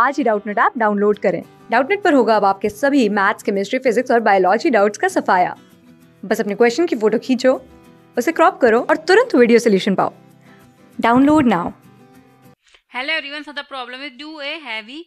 आज ही Doubtnut app download करें डाउटनेट पर होगा अब आपके सभी मैथ्स केमिस्ट्री फिजिक्स और बायोलॉजी डाउट्स का सफाया बस अपने क्वेश्चन की फोटो खींचो उसे क्रॉप करो और तुरंत वीडियो सोल्यूशन पाओ download now hello everyone so the problem is due a heavy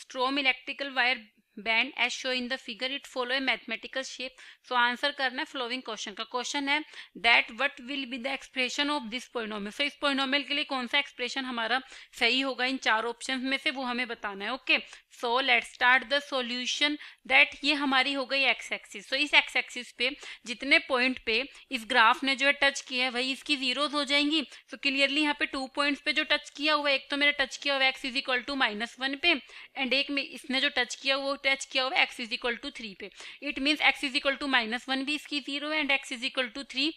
storm electrical wire bend as show in the figure it follow a mathematical shape so answer करना है following question का question है that what will be the expression of this polynomial so इस polynomial के लिए कौन सा expression हमारा सही होगा इन चार ऑप्शन में से वो हमें बताना है okay so let start the solution that ये हमारी हो गई एक्स एक्सिस सो इस एक्स एक्सिस पे जितने पॉइंट पे इस ग्राफ ने जो है टच किया है वही इसकी जीरोज हो जाएंगी सो क्लियरली यहाँ पे टू पॉइंट्स पे जो टच किया हुआ एक तो मेरा टच किया हुआ x is equal to minus one पे एंड एक में इसने जो टच किया हुआ अटैच किया हुआ है x is equal to three पे it means x is equal to minus one भी इसकी जीरो है and x is equal to three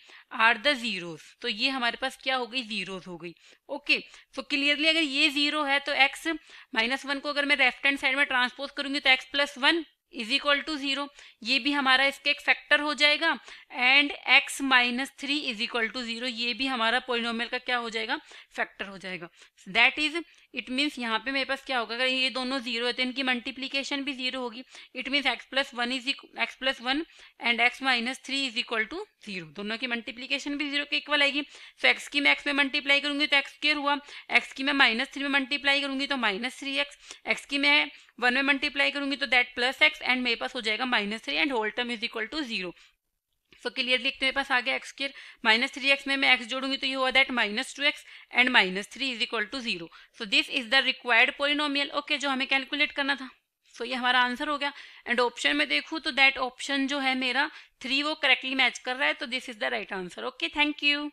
are the zeros तो ये हमारे पास क्या हो गई जीरोज हो गई ओके सो क्लियरली अगर ये जीरो है तो एक्स माइनस वन को अगर मैं लेफ्ट हैंड साइड में ट्रांसपोज करूंगी तो x plus one is equal to zero ये भी हमारा इसके एक फैक्टर हो जाएगा and x minus three is equal to zero ये भी हमारा पोलिनोमियल का क्या हो जाएगा फैक्टर हो जाएगा दैट इज इट मीन्स यहाँ पे मेरे पास क्या होगा अगर ये दोनों जीरो है तो इनकी मल्टीप्लीकेशन भी जीरो होगी it means x plus one is x plus one and x minus three is equal to zero दोनों की मल्टीप्लीकेशन भी जीरो के इक्वल आएगी सो एक्स की मैं एक्स में मल्टीप्लाई करूंगी तो एक्स स्क्र हुआ एक्स की मैं माइनस थ्री में मल्टीप्लाई करूंगी तो माइनस थ्री एक्स एक्स की मैं वन में मल्टीप्लाई करूंगी तो दैट प्लस एक्स एंड मेरे पास हो जाएगा minus three and whole term is equal to zero so clearly एक तो मेरे पास आ गया x square minus three x में मैं एक्स जोड़ूंगी तो ये हुआ that minus two x and minus three is equal to zero so this is the required polynomial okay जो हमें कैलकुलेट करना था सो so, ये हमारा आंसर हो गया एंड ऑप्शन में देखूँ तो दैट ऑप्शन जो है मेरा थ्री वो करेक्टली मैच कर रहा है तो this is the right answer okay thank you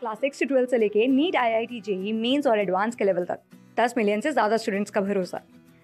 class six से ट्वेल्थ से लेके NEET I I T JEE mains और एडवांस के लेवल तक दस मिलियन से ज़्यादा स्टूडेंट्स का भरोसा